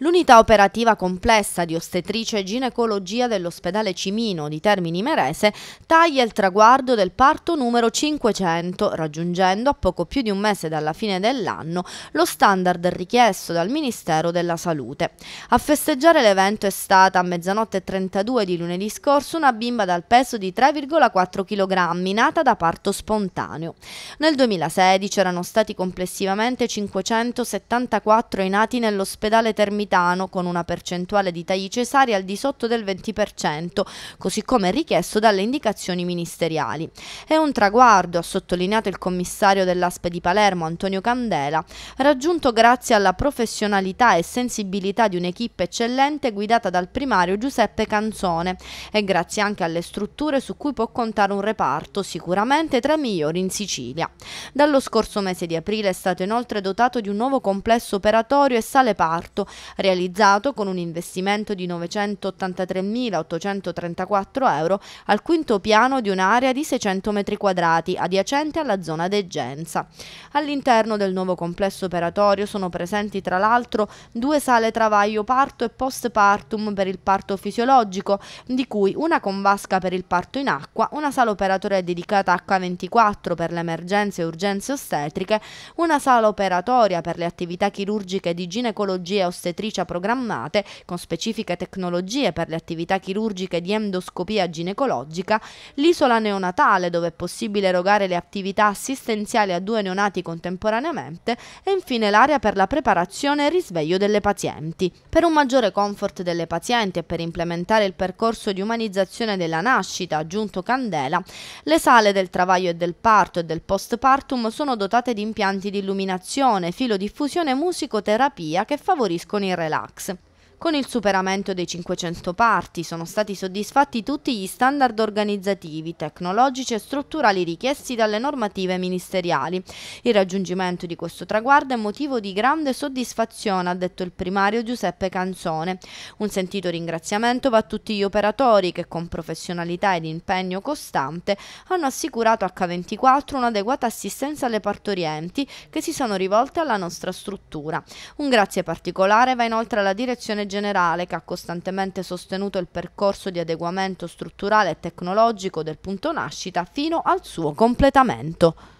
L'unità operativa complessa di ostetrice e ginecologia dell'ospedale Cimino di Termini Merese taglia il traguardo del parto numero 500, raggiungendo a poco più di un mese dalla fine dell'anno lo standard richiesto dal Ministero della Salute. A festeggiare l'evento è stata a mezzanotte 32 di lunedì scorso una bimba dal peso di 3,4 kg, nata da parto spontaneo. Nel 2016 erano stati complessivamente 574 i nati nell'ospedale Termini napoletano con una percentuale di tagli cesari al di sotto del 20%, così come richiesto dalle indicazioni ministeriali. È un traguardo, ha sottolineato il commissario dell'ASPE di Palermo Antonio Candela, raggiunto grazie alla professionalità e sensibilità di un'equipe eccellente guidata dal primario Giuseppe Canzone e grazie anche alle strutture su cui può contare un reparto sicuramente tra i migliori in Sicilia. Dallo scorso mese di aprile è stato inoltre dotato di un nuovo complesso operatorio e sale parto, realizzato con un investimento di 983.834 euro al quinto piano di un'area di 600 metri quadrati adiacente alla zona d'eggenza. All'interno del nuovo complesso operatorio sono presenti tra l'altro due sale travaglio parto e post partum per il parto fisiologico, di cui una con vasca per il parto in acqua, una sala operatoria dedicata a H24 per le emergenze e urgenze ostetriche, una sala operatoria per le attività chirurgiche di ginecologia e ostetrica ambulatrice programmate con specifiche tecnologie per le attività chirurgiche di endoscopia ginecologica, l'isola neonatale dove è possibile erogare le attività assistenziali a due neonati contemporaneamente e infine l'area per la preparazione e risveglio delle pazienti. Per un maggiore comfort delle pazienti e per implementare il percorso di umanizzazione della nascita, aggiunto Candela, le sale del travaglio e del parto e del postpartum sono dotate di impianti di illuminazione, filodiffusione e musicoterapia che favoriscono il relax. Con il superamento dei 500 parti sono stati soddisfatti tutti gli standard organizzativi, tecnologici e strutturali richiesti dalle normative ministeriali. Il raggiungimento di questo traguardo è motivo di grande soddisfazione, ha detto il primario Giuseppe Canzone. Un sentito ringraziamento va a tutti gli operatori che con professionalità ed impegno costante hanno assicurato H24 un'adeguata assistenza alle partorienti che si sono rivolte alla nostra struttura. Un grazie particolare va inoltre alla direzione generale che ha costantemente sostenuto il percorso di adeguamento strutturale e tecnologico del punto nascita fino al suo completamento.